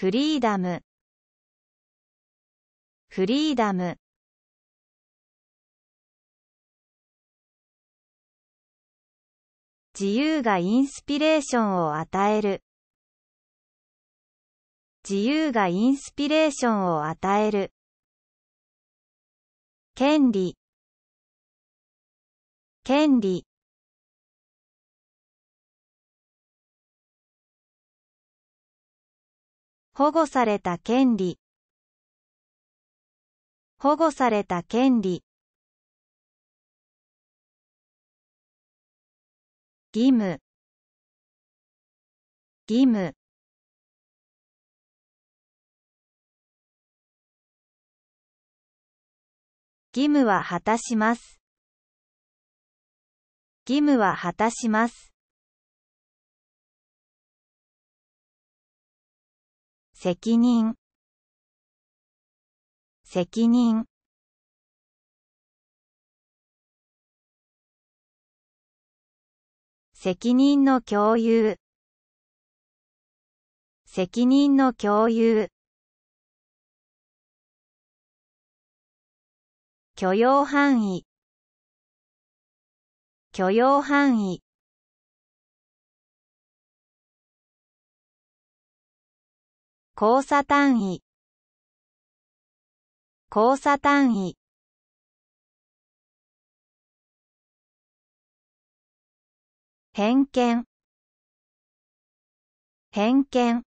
フリーダムフリーダム自由がインスピレーションを与える自由がインスピレーションを与える権利権利保護された権利保護された権利義務義務義務は果たします義務は果たします責任責任責任の共有責任の共有許容範囲許容範囲交差単位交差単位偏見偏見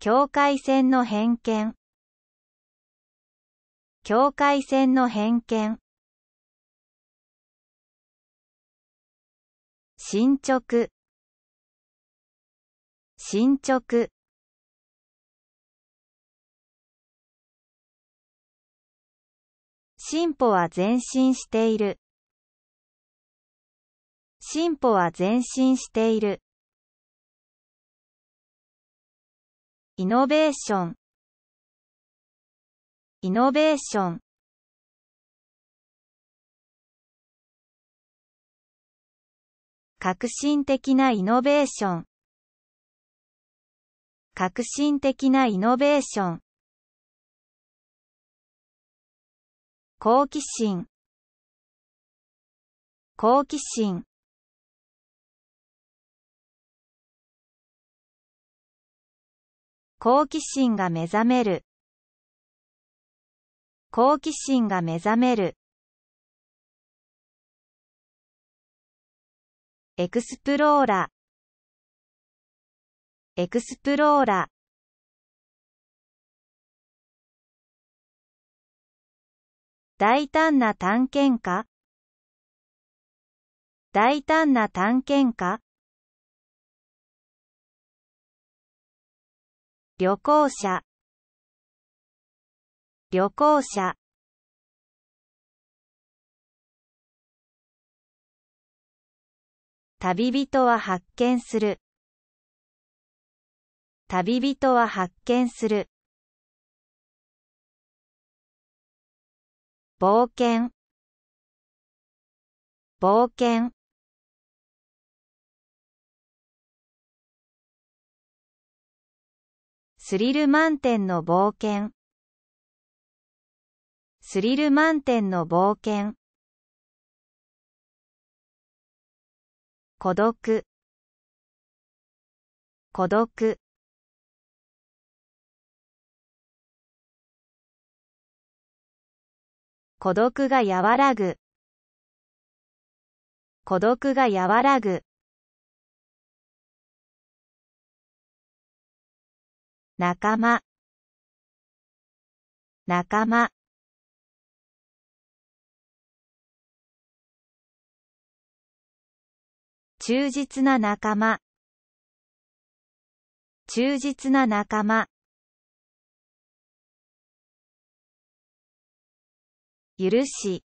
境界線の偏見境界線の偏見進捗進捗進歩は前進している進歩は前進しているイノベーションイノベーション革新的なイノベーション革新的なイノベーション好奇心好奇心好奇心が目覚める好奇心が目覚めるエクスプローラエクスプローラ大胆な探検家大胆な探検家旅行者旅行者旅人は発見する旅人は発見する冒険冒険スリル満点の冒険スリル満点の冒険孤独孤独孤独が和らぐ孤独が和らぐ仲間仲間忠実な仲間忠実な仲間許し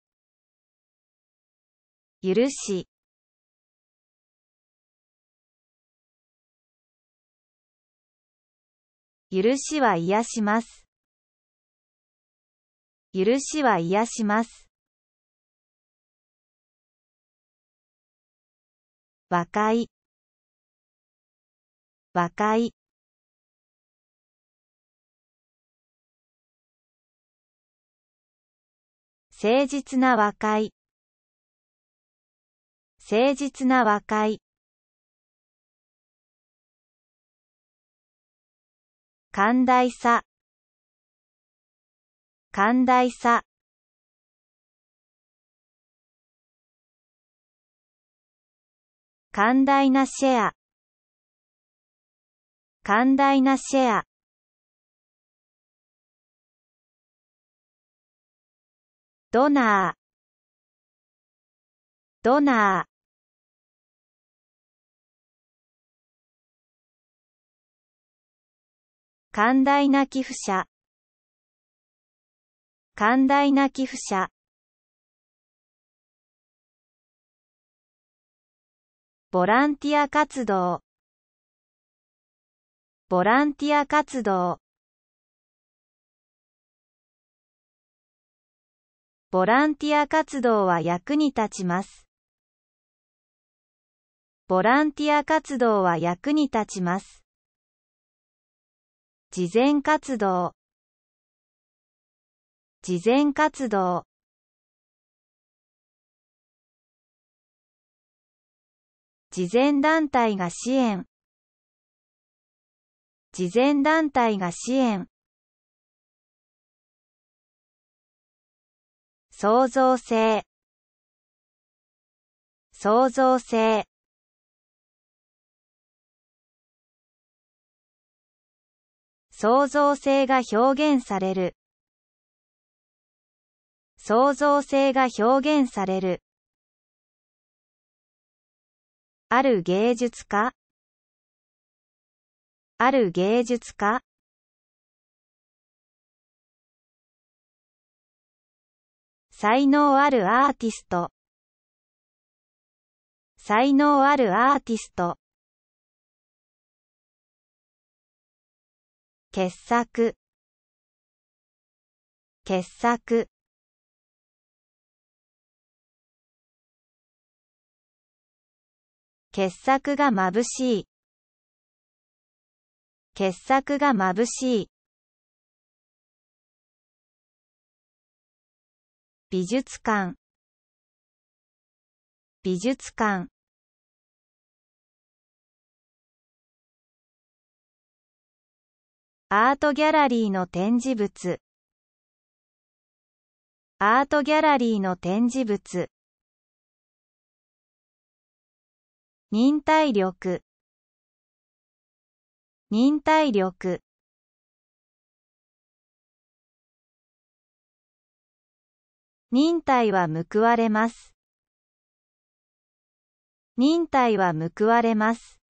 許し許しは癒します許しは癒します和解和解誠実な和解誠実な和解寛大さ寛大さ寛大なシェア寛大なシェアドナードナー寛大な寄付者寛大な寄付者ボランティア活動ボランティア活動ボランティア活動は役に立ちます。ボランティア活動は役に立ちます。事前活動事前活動慈善団体が支援慈善団体が支援創造性創造性創造性が表現される創造性が表現されるある芸術家ある芸術家才能あるアーティスト才能あるアーティスト傑作傑作傑作が眩しい。傑作が眩しい。美術館美術館アートギャラリーの展示物アートギャラリーの展示物忍耐力忍耐力忍耐は報われます忍耐は報われます